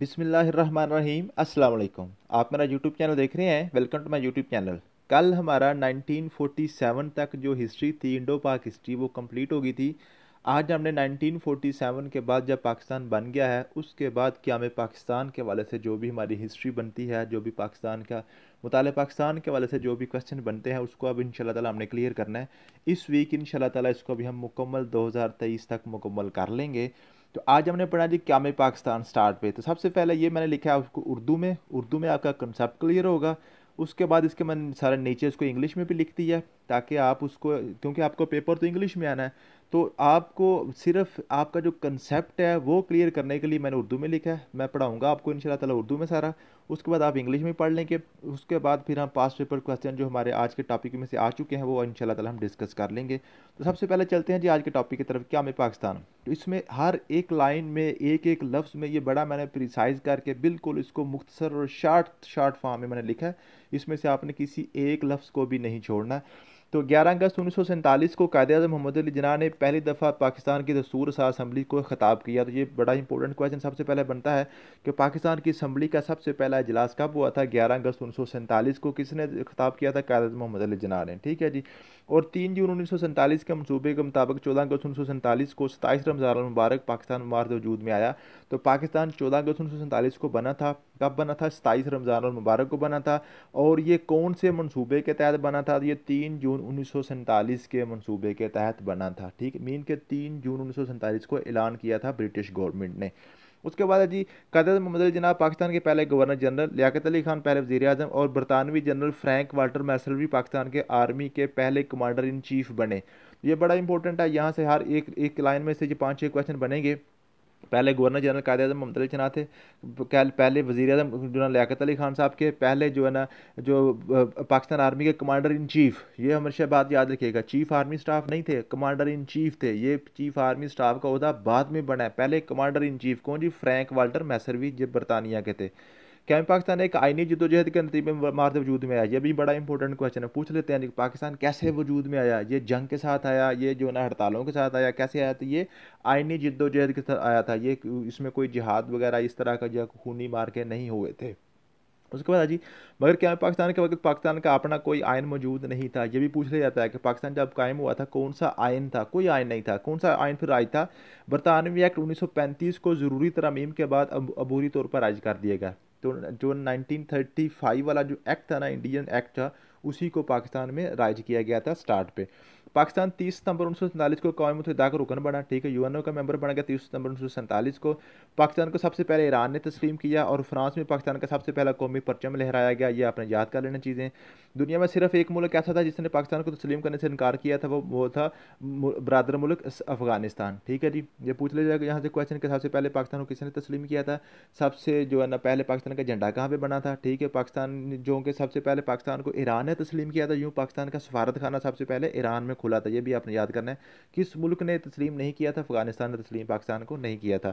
बिसमीम अल्लाम आप मेरा यूट्यूब चैनल देख रहे हैं welcome to my YouTube channel कल हमारा 1947 तक जो हिस्ट्री थी इंडो पाक हिस्ट्री वो कंप्लीट हो गई थी आज हमने 1947 के बाद जब पाकिस्तान बन गया है उसके बाद क्या हमें पाकिस्तान के वाले से जो भी हमारी हिस्ट्री बनती है जो भी पाकिस्तान का मुताल पाकिस्तान के वाले से जो भी क्वेश्चन बनते हैं उसको अब इन ताला हमने क्लियर करना है इस वीक इन ताला इसको अभी हम मुकम्मल 2023 तक मुकम्मल कर लेंगे तो आज हमने पढ़ा जी क्या पाकिस्तान स्टार्ट पे तो सबसे पहले ये मैंने लिखा है उसको उर्दू में उर्दू में आपका कंसेप्ट क्लियर होगा उसके बाद इसके मैंने सारे नेचर्स को इंग्लिश में भी लिख दिया ताकि आप उसको क्योंकि आपको पेपर तो इंग्लिश में आना है तो आपको सिर्फ आपका जो कंसेप्ट है वो क्लियर करने के लिए मैंने उर्दू में लिखा है मैं पढ़ाऊँगा आपको इन शाला उर्दू में सारा उसके बाद आप इंग्लिश में पढ़ लेंगे उसके बाद फिर हम पास पेपर क्वेश्चन जो हमारे आज के टॉपिक में से आ चुके हैं वो इन ताला हम डिस्कस कर लेंगे तो सबसे पहले चलते हैं जी आज के टॉपिक की तरफ क्या में पाकिस्तान तो इसमें हर एक लाइन में एक एक लफ्ज़ में ये बड़ा मैंने प्रिसाइज करके बिल्कुल इसको मुख्तसर और शार्ट शार्ट फॉर्म में मैंने लिखा है इसमें से आपने किसी एक लफ्ज़ को भी नहीं छोड़ना है तो 11 अगस्त उन्नीस को कायदे अजम मोहम्मद अली जना ने पहली दफ़ा पाकिस्तान की दसूर सा असम्बली को ख़ताब किया तो ये बड़ा इंपॉर्टेंट क्वेश्चन सबसे पहले बनता है कि पाकिस्तान की असम्बली का सबसे पहला इजलास कब हुआ था 11 अगस्त उन्नीस को किसने खताब किया था कायद अजम मोहम्मद अली जना ने ठीक है जी और तीन जून उन्नीस के मनसूबे के मुताबिक चौदह अगस्त उन्नीस को सताईस रमज़ान मुबारक पाकिस्तान मार्च वजूद में आया तो पाकिस्तान चौदह अगस्त उन्नीस को बना था कब बना था सताईस रमज़ान मुबारक को बना था और ये कौन से मनसूबे के तहत बना था ये तीन जून जून उन्नीस के मंसूबे के तहत बना था ठीक मीन के तीन जून उन्नीस को ऐलान किया था ब्रिटिश गवर्नमेंट ने उसके बाद जी कदर मोहम्मद जनाब पाकिस्तान के पहले गवर्नर जनरल लियात अली खान पहले वजी अजम और बरतानवी जनरल फ्रैंक वाल्टर मैसल भी पाकिस्तान के आर्मी के पहले कमांडर इन चीफ बने ये बड़ा इंपॉर्टेंट है यहाँ से हर एक एक लाइन में से ये पाँच छः क्वेश्चन बनेंगे पहले गवर्नर जनरल कायद अजम अली जना थे पहले वजी अजम जो लियात अली खान साहब के पहले जो है ना जो पाकिस्तान आर्मी के कमांडर इन चीफ ये हमेशा बात याद रखिएगा चीफ आर्मी स्टाफ नहीं थे कमांडर इन चीफ थे ये चीफ आर्मी स्टाफ का अहदा बाद में बना है पहले कमांडर इन चीफ कौन जी फ्रैंक वाल्टर मैसरवी जो बरतानिया के थे क्या पाकिस्तान एक आईनी जदोजहद के नतीबे मार्द वजूद में आया ये भी बड़ा इंपॉर्टेंट क्वेश्चन है पूछ लेते हैं कि पाकिस्तान कैसे वजूद में आया ये जंग के साथ आया ये जो ना हड़तालों के साथ आया कैसे आया तो ये आईनी जद्दोजहद के साथ आया था ये इसमें कोई जिहाद वगैरह इस तरह का जो खूनी मार के नहीं हुए थे उसके बाद जी मगर क्या पाकिस्तान के वक्त पाकिस्तान का अपना कोई आयन मौजूद नहीं था ये भी पूछ लिया जाता है कि पाकिस्तान जब कायम हुआ था कौन सा आयन था कोई आयन नहीं था कौन सा आयन फिर आज था बरतानवी एक्ट 1935 को ज़रूरी तरमीम के बाद अबूरी तौर पर राज कर दिया गया तो जो 1935 वाला जो एक्ट था ना इंडियन एक्ट था उसी को पाकिस्तान में राइज किया गया था स्टार्ट पे पाकिस्तान 30 सितंबर उन्नीस को कौम मुतहदा का रुकन बना ठीक है यूएनओ का मेंबर बन गया तीस सितंबर उन्नीस को पाकिस्तान को सबसे पहले ईरान ने तस्लीम किया और फ्रांस में पाकिस्तान का सबसे पहला कौमी परचम लहराया गया ये आपने याद कर लेना चीज़ें दुनिया में सिर्फ एक मुल्क ऐसा था जिसने पाकिस्तान को तस्लीम करने से इनकार किया था वो वो था बरदर मुल्क अफगानिस्तान ठीक है जी ये पूछ लिया जाएगा यहाँ से क्वेश्चन के सबसे पहले पाकिस्तान को किसने तस्लीम किया था सबसे जो है ना पहले पाकिस्तान का झंडा कहाँ पर बना था ठीक है पाकिस्तान जो कि सबसे पहले पाकिस्तान को ईरान ने तस्लीम किया था यूँ पाकिस्तान का सफारत खाना सबसे पहले ईरान में खुला था ये भी आपने याद करना है किस मुल्क ने तस्लीम नहीं किया था अफगानिस्तान ने तस्लीम पाकिस्तान को नहीं किया था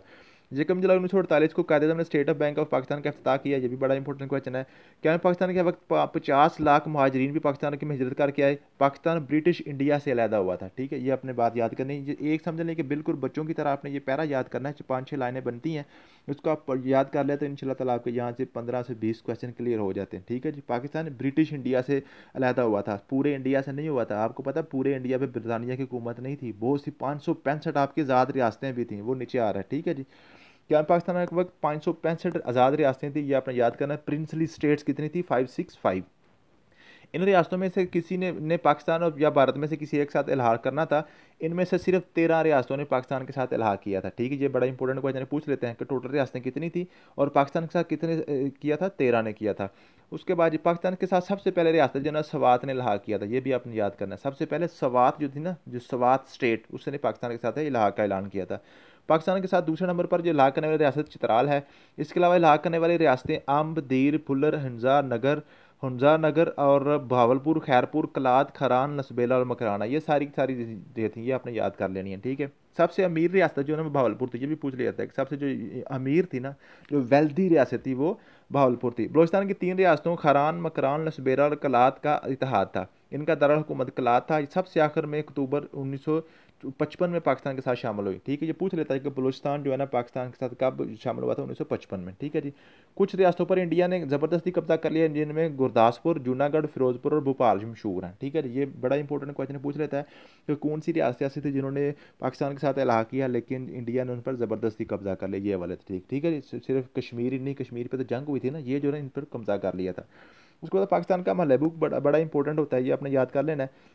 जकम जुलाई उन्नीस सौ अड़तालीस को कायदे ने state of bank of Pakistan का अफ्ताह किया ये भी बड़ा इंपॉर्टेंट क्वेश्चन है क्या पाकिस्तान के वक्त पचास लाख महाजरीन भी पाकिस्तान की हजरत करके आए पाकिस्तान ब्रिटिश इंडिया से अलहदा हुआ था ठीक है ये अपने बात याद करनी ये एक समझ लें कि बिल्कुल बच्चों की तरह आपने ये पैरा याद करना है पाँच छः लाइनें बनती हैं उसको आप याद कर लेते हैं इन शाला आपके यहाँ से पंद्रह से बीस क्वेश्चन क्लियर हो जाते हैं ठीक है जी पाकिस्तान ब्रिटिश इंडिया से अलहदा हुआ था पूरे इंडिया से नहीं हुआ था आपको पता पूरे इंडिया पर बरतानिया की हुकूमत नहीं थी बहुत सी पाँच सौ पैंसठ आपकी आज़ाद रियासतें भी थी वो नीचे आ रहा है ठीक है जी क्या पाकिस्तान में एक वक्त पाँच सौ पैंसठ आज़ाद रियासतें थी ये आपने याद करना प्रिंसली स्टेट्स कितनी थी फाइव सिक्स फाइव इन रियासतों में से किसी ने ने पाकिस्तान और या भारत में से किसी एक साथ इलाहा करना था इनमें से सिर्फ तेरह रियासतों ने पाकिस्तान के साथ इलाहा किया था ठीक है ये बड़ा इंपॉर्टेंट क्वेश्चन है पूछ लेते हैं कि टोटल रियासतें कितनी थी और पाकिस्तान के साथ कितने किया था तेरह ने किया था उसके बाद पाकिस्तान के साथ सबसे पहले रियासत जो ना सवात ने इलाहा किया था ये भी आपने याद करना सबसे पहले सवात जो थी ना जो सवात स्टेट उसने पाकिस्तान के साथ इलाहा का ऐलान किया था पाकिस्तान के साथ दूसरे नंबर पर जो इलाहा करने वाली रियासत चित्राल है इसके अलावा इलाहा करने वाली रियासतें अम्ब दीर फुलर हंजा नगर हंजा नगर और भावलपुर खैरपुर कलाद खरान लसबेला और मकराना ये सारी सारी जगह थी ये आपने याद कर लेनी है ठीक है सबसे अमीर रियासत जो है भावलपुर थी ये भी पूछ लिया जाता है सबसे जो अमीर थी ना जो वेल्दी रियासत थी वो भावलपुर थी बलोचिस्तान की तीन रियासतों खरान मकरान नसबेला और कलाद का इतिहाद था इनका दारुल हुकूमत कला था सबसे आखिर में अक्टूबर उन्नीस पचपन में पाकिस्तान के साथ शामिल हुई ठीक है ये पूछ लेता है कि बलूचिस्तान जो है ना पाकिस्तान के साथ कब शामिल हुआ था उन्नीस सौ पचपन में ठीक है जी कुछ रियासतों पर इंडिया ने ज़बरदस्ती कब्जा कर लिया जिनमें गुरदासपुर जूनागढ़ फिरोजपुर और भोपाल मशहूर हैं ठीक है जी ये बड़ा इंपॉर्टेंट क्वेश्चन पूछ लेता है कि कौन सी रियासत ऐसी थी जिन्होंने पाकिस्तान के साथ अला किया लेकिन इंडिया ने उन पर ज़बरदस्ती कब्जा कर लिया ये वाले ठीक ठीक है जी सिर्फ कश्मीर ही नहीं कश्मीर पर तो जंग हुई थी ना ये जो है इन पर कब्जा कर लिया था उसके बाद पाकिस्तान का महलबूक बड़ा बड़ा इंपॉर्टेंट होता है ये आपने याद कर लेना है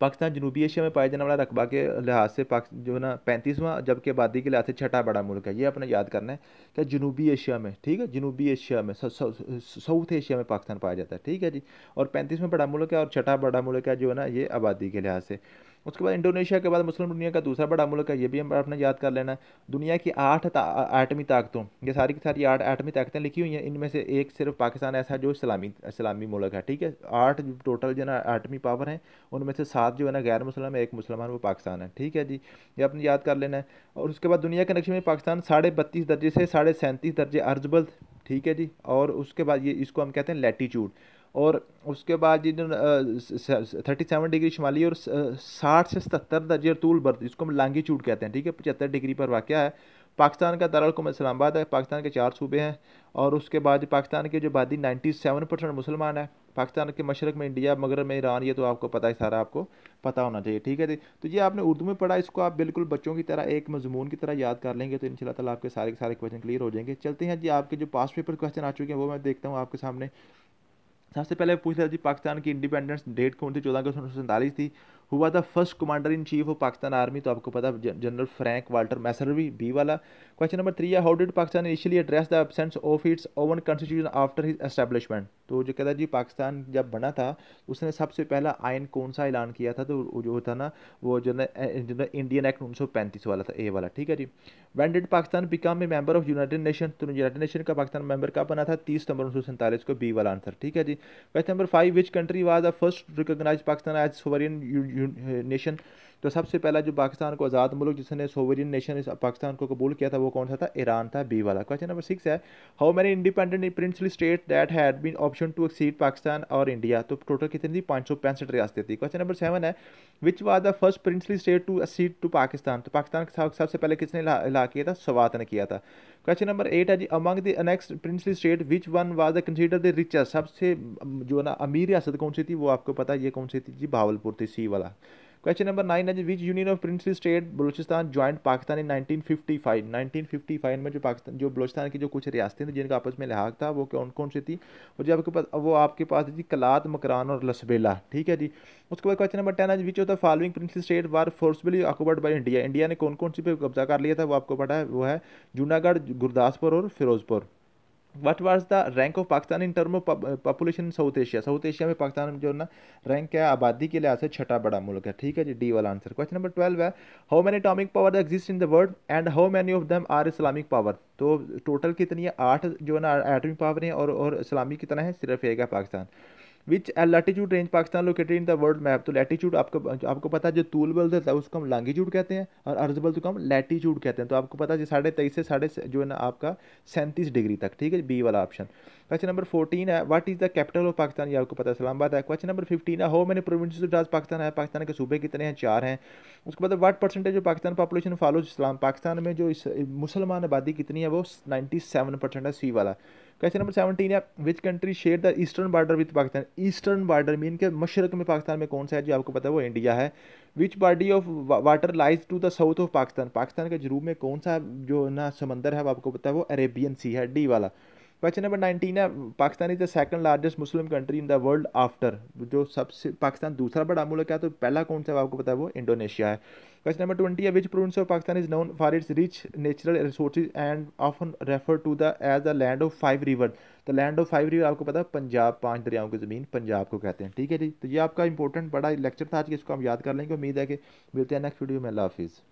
पाकिस्तान जनूबी एशिया में पाया जाने वाला रकबा के लिहाज से पाक जो है ना पैंतीसवां जबकि आबादी के लिहाज से छठा बड़ा मुल्क है ये अपने याद करना है कि तो जनूबी एशिया में ठीक है जनूबी एशिया में साउथ एशिया में पाकिस्तान पाया जाता है ठीक है जी और पैंतीसवें बड़ा मुल्क है और छठा बड़ा मुल्क है जो है ना ये आबादी के लिहाज से उसके बाद इंडोनेशिया के बाद मुस्लिम दुनिया का दूसरा बड़ा मुल्क है ये भी हम अपना याद कर लेना है दुनिया की आठ आटमी ताकतों ये सारी की सारी आठ आटमी ताकतें लिखी हुई हैं इनमें से एक सिर्फ पाकिस्तान ऐसा है जो इस्लामी इस्लामी मुल्क है ठीक है आठ टोटल जो है ना आठवीं पावर हैं उनमें से सात जो है ना गैर मुसलमान है एक मुसलमान वो पाकिस्तान है ठीक है जी ये अपने याद कर लेना है और उसके बाद दुनिया के नक्शे में पाकिस्तान साढ़े बत्तीस दर्जे से साढ़े सैंतीस दर्जे अर्जबल ठीक है जी और उसके बाद ये इसको हम कहते हैं लेटीट्यूड और उसके बाद जिन थर्टी सेवन डिग्री शुमाली और साठ से सत्तर दर्जे तूल बर्द जिसको हम चूट कहते हैं ठीक है पचहत्तर डिग्री पर वाक़ है पाकिस्तान का दारकूम इस्लामाबाद है पाकिस्तान के चार सूबे हैं और उसके बाद पाकिस्तान की जो आबादी नाइन्टी सेवन परसेंट मुसलमान है पाकिस्तान के मशरक में इंडिया मगर में ईरान ये तो आपको पता है सारा आपको पता होना चाहिए ठीक है जी तो ये आपने उर्दू में पढ़ा इसको आप बिल्कुल बच्चों की तरह एक मजमून की तरह याद कर लेंगे तो इन शाला आपके सारे के सारे क्वेश्चन क्लियर हो जाएंगे चलते हैं जी आपके जो पास पेपर क्वेश्चन आ चुके हैं वो मैं देखता हूँ आपके सामने सबसे पहले पूछ लिया जी पाकिस्तान की इंडिपेंडेंस डेट कौन थी चौदह अगस्त उन्नीस सौ सैंतालीस थी हुआ था first commander in chief of Pakistan army तो आपको पता general Frank Walter Messervy B वाला क्वेश्चन नंबर थ्री है how did Pakistan initially address the absence of its own constitution after his establishment तो जो कहता जी पाकिस्तान जब बना था तो उसने सबसे पहला आयन कौन सा ऐलान किया था तो जो था ना वो जो ना इंडियन एक्ट उन्नीस वाला था ए वाला ठीक है जी when did Pakistan become a member of United Nation तो यूनाइटेड नेशन का पाकिस्तान मेंबर कब बना था तीस सितंबर उन्नीस को बी वाला आंसर ठीक है जी question number five which country was the first recognise Pakistan as sovereign Uh, nation तो सबसे पहला जो पाकिस्तान को आज़ाद मुल्क जिसने सोवरियन नेशन पाकिस्तान को कबूल किया था वो कौन सा था ईरान था बी वाला क्वेश्चन नंबर सिक्स है how many independent princely state that had been option to accede Pakistan और इंडिया तो टोटल कितनी थी पाँच सौ पैंसठ रियासतें थी क्वेश्चन नंबर सेवन है which was the first princely state to accede to Pakistan तो पाकिस्तान के सबसे पहले किसने ला किया था स्वात ने किया था क्वेश्चन नंबर एट है जी among the next princely state which one was the consider the richest सबसे जो ना अमीर रियासत कौन सी थी वो आपको पता ये कौन सी थी जी भावलपुर थी सी वाला क्वेश्चन नंबर नाइन है which union of princely state Balochistan joint Pakistan in 1955 1955 में जो पाकिस्तान जो बलोचिस्तान की जो कुछ रियासतें थी जिनका आपस में लिहाज था वो कौन कौन सी थी और जो आपके पास वो आपके पास थी कलात मकरान और लसबेला ठीक है जी उसके बाद क्वेश्चन नंबर टेन है which of the following princely state were forcibly occupied by India India ने कौन कौन सी पे कब्जा कर लिया था वो आपको पता है वो है जूनागढ़ गुरदासपुर और Ferozepur what was the rank of Pakistan in term of population South Asia South Asia में पाकिस्तान जो ना रैंक है आबादी के लिहाज से छठा बड़ा मुल्क है ठीक है जी डी वाला आंसर क्वेश्चन नंबर ट्वेल्व है how many atomic power exist in the world and how many of them are Islamic power तो टोटल कितनी है आठ जो है ना एटॉमिक पावर है और और इस्लामिक कितना है सिर्फ एक है Pakistan which latitude range Pakistan located in the world map तो लैटीट्यूड आपको आपको पता है जो तूल बल देता है उसको हम लॉन्गिट्यूड कहते हैं और अर्ज बल को हम लैटीट्यूड कहते हैं तो आपको पता है साढ़े तेईस से साढ़े जो है ना आपका सैंतीस डिग्री तक ठीक है बी वाला ऑप्शन क्वेश्चन नंबर फोर्टीन है what is the capital of Pakistan ये आपको पता है इस्लाबाद है क्वेश्चन नंबर फिफ्टीन है हो मैंने प्रोविंस डाज पाकिस्तान है पाकिस्तान के सूबे कितने हैं चार हैं उसके बाद what percentage of Pakistan population follows Islam Pakistan में जो मुसलमान आबादी कितनी है वो नाइन्टी सेवन परसेंट है सी वाला क्वेश्चन नंबर सेवनटीन है which country share the eastern border with Pakistan eastern border mean के मशरक में पाकिस्तान में कौन सा है जो आपको पता है वो इंडिया है which body of water lies to the south of Pakistan Pakistan के जरूब में कौन सा जो ना समंदर है वो आपको पता है वो अरेबियन सी है डी वाला क्वेश्चन नंबर नाइनटीन है Pakistan is the second largest Muslim country in the world after जो सबसे पाकिस्तान दूसरा बड़ा मुल्क है तो पहला कौन सा आपको पता है वो इंडोनेशिया है क्वेश्चन नंबर ट्वेंटी है which province of Pakistan is known for its rich natural resources and often refer to the as the land of five river the land of five river आपको पता है पंजाब पांच दरियाओं की ज़मीन पंजाब को कहते हैं ठीक है जी तो ये आपका इंपॉर्टेंट बड़ा लेक्चर था आज के इसको हम याद कर लेंगे उम्मीद है कि मिलते हैं नेक्स्ट वीडियो में अल्लाह हाफिज़